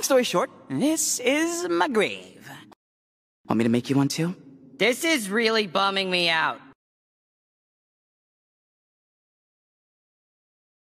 Long story short, this is my grave. Want me to make you one too? This is really bumming me out.